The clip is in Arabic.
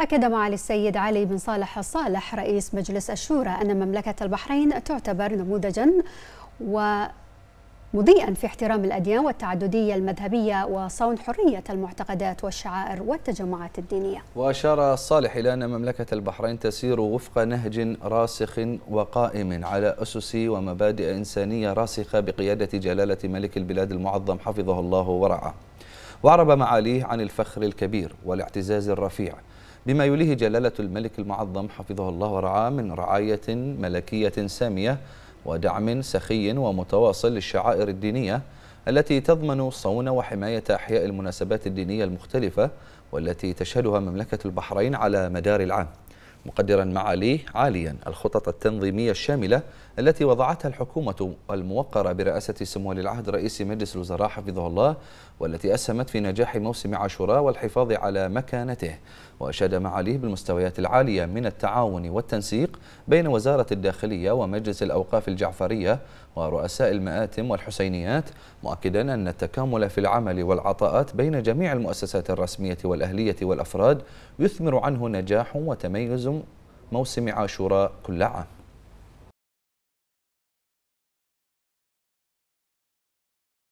أكد معالي السيد علي بن صالح الصالح رئيس مجلس الشورى أن مملكة البحرين تعتبر نموذجا و مضيئا في احترام الأديان والتعددية المذهبية وصون حرية المعتقدات والشعائر والتجمعات الدينية وأشار الصالح إلى أن مملكة البحرين تسير وفق نهج راسخ وقائم على أسس ومبادئ إنسانية راسخة بقيادة جلالة ملك البلاد المعظم حفظه الله ورعاه وأعرب معاليه عن الفخر الكبير والاعتزاز الرفيع بما يليه جلالة الملك المعظم حفظه الله ورعاه من رعاية ملكية سامية ودعم سخي ومتواصل للشعائر الدينية التي تضمن صون وحماية أحياء المناسبات الدينية المختلفة والتي تشهدها مملكة البحرين على مدار العام مقدرا معاليه عاليا الخطط التنظيمية الشاملة التي وضعتها الحكومة الموقرة برئاسة سمو ولي العهد رئيس مجلس الوزراء حفظه الله والتي أسهمت في نجاح موسم عاشوراء والحفاظ على مكانته وأشاد معاليه بالمستويات العالية من التعاون والتنسيق بين وزارة الداخلية ومجلس الأوقاف الجعفرية ورؤساء المآتم والحسينيات مؤكدا أن التكامل في العمل والعطاءات بين جميع المؤسسات الرسمية والأهلية والأفراد يثمر عنه نجاح وتميز موسم عاشوراء كل عام